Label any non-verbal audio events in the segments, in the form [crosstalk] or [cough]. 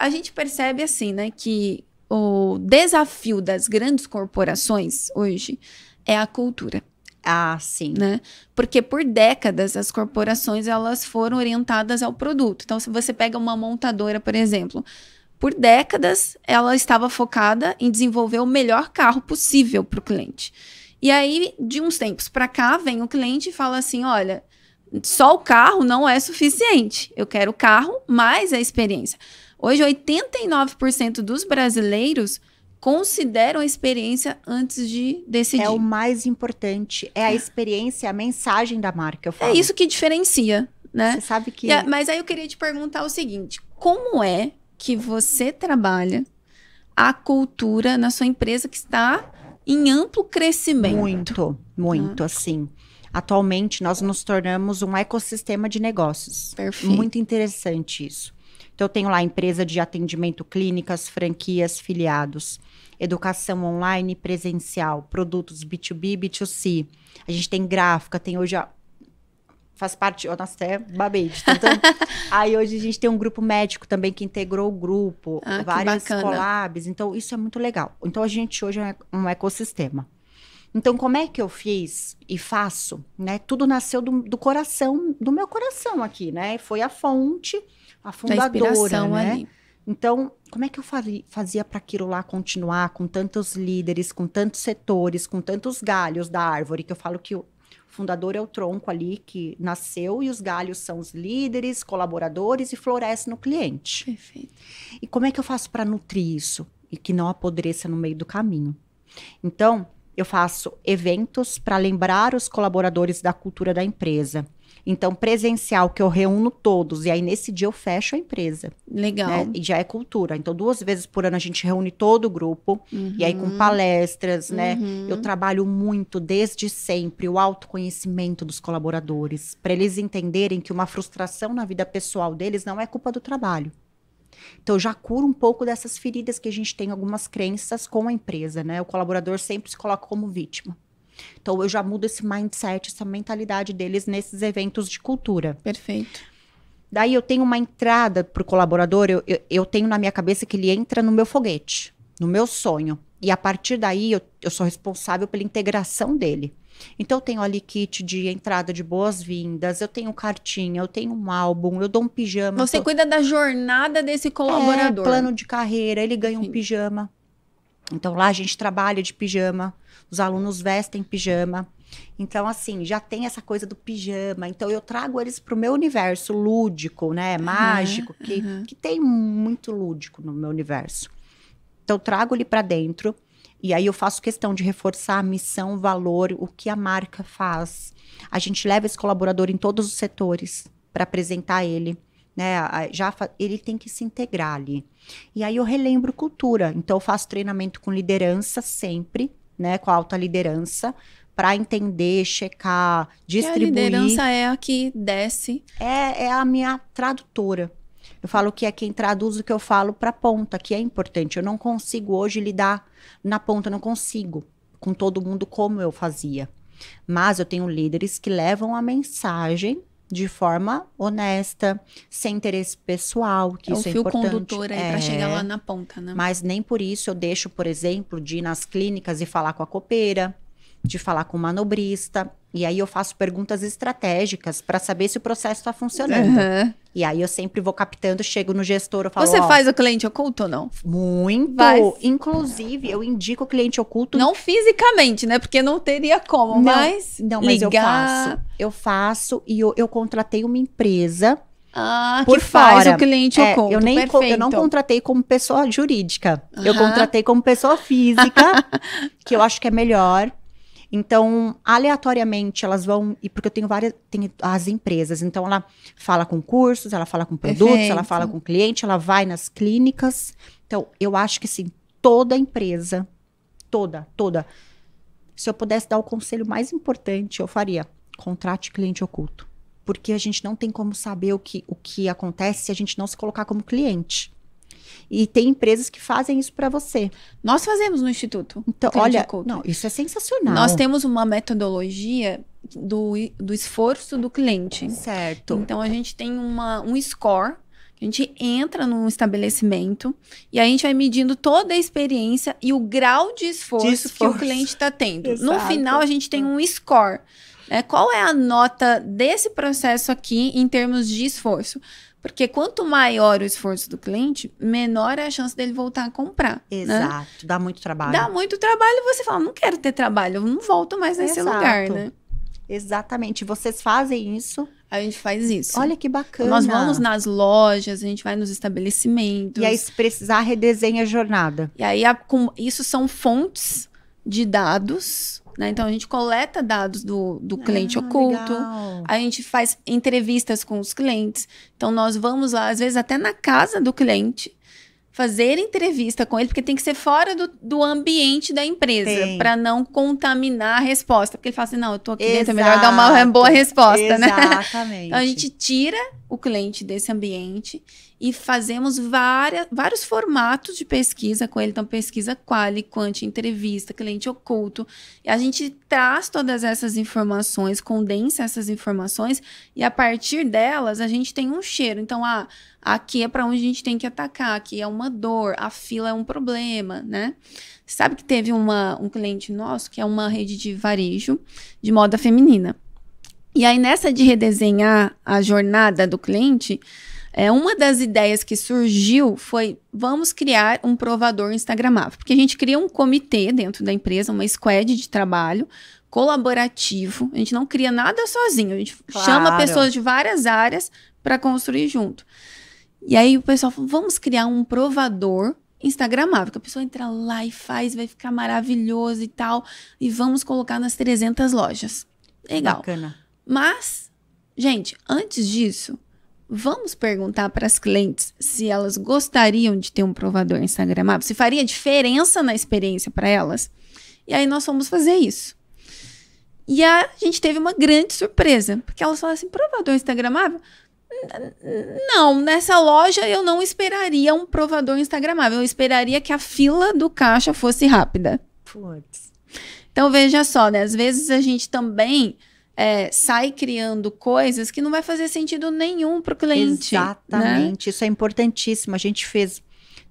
a gente percebe assim, né, que o desafio das grandes corporações hoje é a cultura. Ah, sim. Né? Porque por décadas as corporações elas foram orientadas ao produto. Então, se você pega uma montadora, por exemplo, por décadas ela estava focada em desenvolver o melhor carro possível para o cliente. E aí, de uns tempos para cá, vem o cliente e fala assim: olha, só o carro não é suficiente. Eu quero o carro mais a experiência. Hoje, 89% dos brasileiros consideram a experiência antes de decidir. É o mais importante. É a experiência, a mensagem da marca, eu é falo. É isso que diferencia, né? Você sabe que... mas aí eu queria te perguntar o seguinte. Como é que você trabalha a cultura na sua empresa que está em amplo crescimento? Muito, muito, ah. assim. Atualmente, nós nos tornamos um ecossistema de negócios. Perfeito. Muito interessante isso. Então, eu tenho lá empresa de atendimento clínicas, franquias, filiados, educação online presencial, produtos B2B, B2C. A gente tem gráfica, tem hoje a faz parte, ó, nossa, até babei. [laughs] aí hoje a gente tem um grupo médico também que integrou o grupo, ah, várias collabs. Então, isso é muito legal. Então, a gente hoje é um ecossistema. Então, como é que eu fiz e faço? Né? Tudo nasceu do, do coração, do meu coração aqui, né? Foi a fonte, a fundadora, né? Ali. Então, como é que eu fazia para aquilo lá continuar com tantos líderes, com tantos setores, com tantos galhos da árvore, que eu falo que o fundador é o tronco ali que nasceu e os galhos são os líderes, colaboradores e floresce no cliente. Perfeito. E como é que eu faço para nutrir isso e que não apodreça no meio do caminho? Então, eu faço eventos para lembrar os colaboradores da cultura da empresa. Então, presencial, que eu reúno todos. E aí, nesse dia, eu fecho a empresa. Legal. Né? E já é cultura. Então, duas vezes por ano, a gente reúne todo o grupo. Uhum. E aí, com uhum. palestras, uhum. né? Eu uhum. trabalho muito, desde sempre, o autoconhecimento dos colaboradores. Para eles entenderem que uma frustração na vida pessoal deles não é culpa do trabalho. Então, já cura um pouco dessas feridas que a gente tem, algumas crenças com a empresa, né? O colaborador sempre se coloca como vítima. Então, eu já mudo esse mindset, essa mentalidade deles nesses eventos de cultura. Perfeito. Daí eu tenho uma entrada para o colaborador, eu, eu, eu tenho na minha cabeça que ele entra no meu foguete, no meu sonho. E a partir daí eu, eu sou responsável pela integração dele. Então eu tenho ali kit de entrada de boas-vindas, eu tenho cartinha, eu tenho um álbum, eu dou um pijama. Você tô... cuida da jornada desse colaborador. É, plano de carreira, ele ganha Sim. um pijama. Então lá a gente trabalha de pijama, os alunos vestem pijama. Então, assim, já tem essa coisa do pijama. Então, eu trago eles para o meu universo lúdico, né? Mágico, uhum, que, uhum. que tem muito lúdico no meu universo. Então, eu trago ele para dentro. E aí eu faço questão de reforçar a missão, o valor, o que a marca faz. A gente leva esse colaborador em todos os setores para apresentar ele. Né, já ele tem que se integrar ali. E aí eu relembro cultura. Então eu faço treinamento com liderança sempre, né, com a alta liderança, para entender, checar, distribuir. E a liderança é a que desce. É, é a minha tradutora. Eu falo que é quem traduz o que eu falo para ponta, que é importante. Eu não consigo hoje lidar na ponta, eu não consigo com todo mundo como eu fazia. Mas eu tenho líderes que levam a mensagem de forma honesta, sem interesse pessoal, que é isso é importante. É o fio condutor aí é, para chegar lá na ponta, né? Mas nem por isso eu deixo, por exemplo, de ir nas clínicas e falar com a copeira, de falar com o manobrista. E aí eu faço perguntas estratégicas para saber se o processo está funcionando. Uhum. E aí eu sempre vou captando, chego no gestor, eu falo. Você faz o cliente oculto ou não? Muito. Faz. Inclusive, eu indico o cliente oculto. Não fisicamente, né? Porque não teria como, não, mas. Não, mas ligar... eu faço. Eu faço e eu, eu contratei uma empresa. Ah, por que fora. faz o cliente é, oculto. Eu, nem eu não contratei como pessoa jurídica. Uhum. Eu contratei como pessoa física, [laughs] que eu acho que é melhor então, aleatoriamente, elas vão. E porque eu tenho várias. Tem as empresas. Então, ela fala com cursos, ela fala com produtos, Perfeito. ela fala com cliente, ela vai nas clínicas. Então, eu acho que sim, toda empresa, toda, toda. Se eu pudesse dar o conselho mais importante, eu faria: contrate cliente oculto. Porque a gente não tem como saber o que, o que acontece se a gente não se colocar como cliente. E tem empresas que fazem isso para você. Nós fazemos no Instituto. Então, olha, não, isso é sensacional. Nós temos uma metodologia do, do esforço do cliente. Certo. Então, a gente tem uma, um score a gente entra num estabelecimento e a gente vai medindo toda a experiência e o grau de esforço, de esforço. que o cliente está tendo. Exato. No final, a gente tem um score. é Qual é a nota desse processo aqui em termos de esforço? Porque quanto maior o esforço do cliente, menor é a chance dele voltar a comprar. Né? Exato. Né? Dá muito trabalho. Dá muito trabalho e você fala, não quero ter trabalho, eu não volto mais nesse Exato. lugar, né? Exatamente. Vocês fazem isso? A gente faz isso. Olha que bacana. Nós vamos nas lojas, a gente vai nos estabelecimentos. E aí, se precisar, redesenha a jornada. E aí, a, com, isso são fontes de dados né? Então a gente coleta dados do, do ah, cliente ah, oculto, legal. a gente faz entrevistas com os clientes. Então nós vamos lá, às vezes até na casa do cliente, fazer entrevista com ele, porque tem que ser fora do, do ambiente da empresa, para não contaminar a resposta. Porque ele fala assim: não, eu tô aqui Exato. dentro, é melhor dar uma boa resposta, né? Exatamente. né? [laughs] Então a gente tira o cliente desse ambiente e fazemos várias, vários formatos de pesquisa com ele. Então, pesquisa quali, quanti, entrevista, cliente oculto. E a gente traz todas essas informações, condensa essas informações e a partir delas a gente tem um cheiro. Então, ah, aqui é para onde a gente tem que atacar, aqui é uma dor, a fila é um problema, né? Sabe que teve uma, um cliente nosso que é uma rede de varejo de moda feminina. E aí, nessa de redesenhar a jornada do cliente, é, uma das ideias que surgiu foi: vamos criar um provador Instagramável. Porque a gente cria um comitê dentro da empresa, uma squad de trabalho colaborativo. A gente não cria nada sozinho, a gente claro. chama pessoas de várias áreas para construir junto. E aí o pessoal falou: vamos criar um provador Instagramável, que a pessoa entra lá e faz, vai ficar maravilhoso e tal. E vamos colocar nas 300 lojas. Legal. Bacana. Mas, gente, antes disso, vamos perguntar para as clientes se elas gostariam de ter um provador instagramável, se faria diferença na experiência para elas. E aí nós fomos fazer isso. E a gente teve uma grande surpresa, porque elas falaram assim: provador instagramável? Não, nessa loja eu não esperaria um provador instagramável, eu esperaria que a fila do caixa fosse rápida. Putz. Então veja só, né? Às vezes a gente também é, sai criando coisas que não vai fazer sentido nenhum para o cliente. Né? Exatamente, né? isso é importantíssimo. A gente fez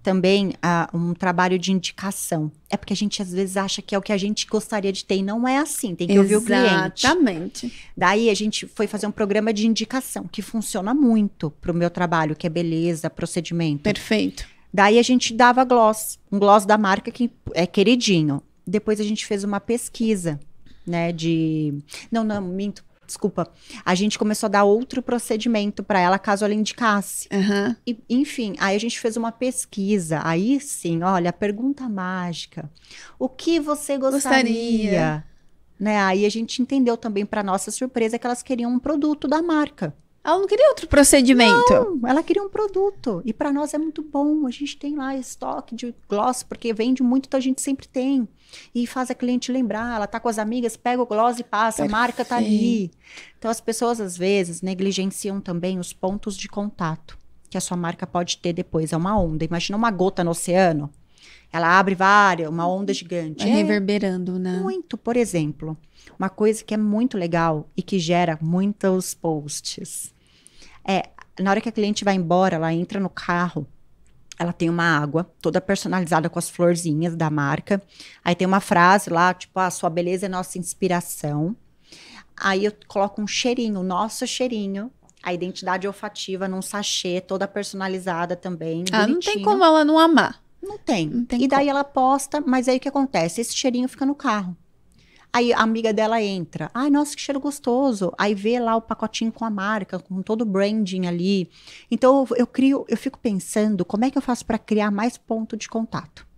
também uh, um trabalho de indicação. É porque a gente às vezes acha que é o que a gente gostaria de ter e não é assim, tem que Exatamente. ouvir o cliente. Exatamente. Daí a gente foi fazer um programa de indicação que funciona muito para o meu trabalho, que é beleza, procedimento. Perfeito. Daí a gente dava gloss, um gloss da marca que é queridinho. Depois a gente fez uma pesquisa né? De. Não, não, minto. Desculpa. A gente começou a dar outro procedimento para ela caso ela indicasse. Uhum. E, enfim, aí a gente fez uma pesquisa. Aí sim, olha, pergunta mágica. O que você gostaria? gostaria. Né? Aí a gente entendeu também, para nossa surpresa, que elas queriam um produto da marca. Ela não queria outro procedimento. Não, ela queria um produto. E para nós é muito bom. A gente tem lá estoque de gloss, porque vende muito, então a gente sempre tem. E faz a cliente lembrar. Ela tá com as amigas, pega o gloss e passa. Perfeito. A marca tá ali. Então as pessoas, às vezes, negligenciam também os pontos de contato que a sua marca pode ter depois. É uma onda. Imagina uma gota no oceano. Ela abre várias, uma uhum. onda gigante. É, reverberando, né? Muito, por exemplo, uma coisa que é muito legal e que gera muitos posts. É, na hora que a cliente vai embora, ela entra no carro, ela tem uma água toda personalizada com as florzinhas da marca. Aí tem uma frase lá, tipo, a ah, sua beleza é nossa inspiração. Aí eu coloco um cheirinho, nosso cheirinho, a identidade olfativa num sachê, toda personalizada também. Ah, não tem como ela não amar. Não tem. Não tem e daí como. ela posta, mas aí o que acontece? Esse cheirinho fica no carro. Aí a amiga dela entra. Ai, nossa, que cheiro gostoso. Aí vê lá o pacotinho com a marca, com todo o branding ali. Então eu, eu crio, eu fico pensando como é que eu faço para criar mais ponto de contato.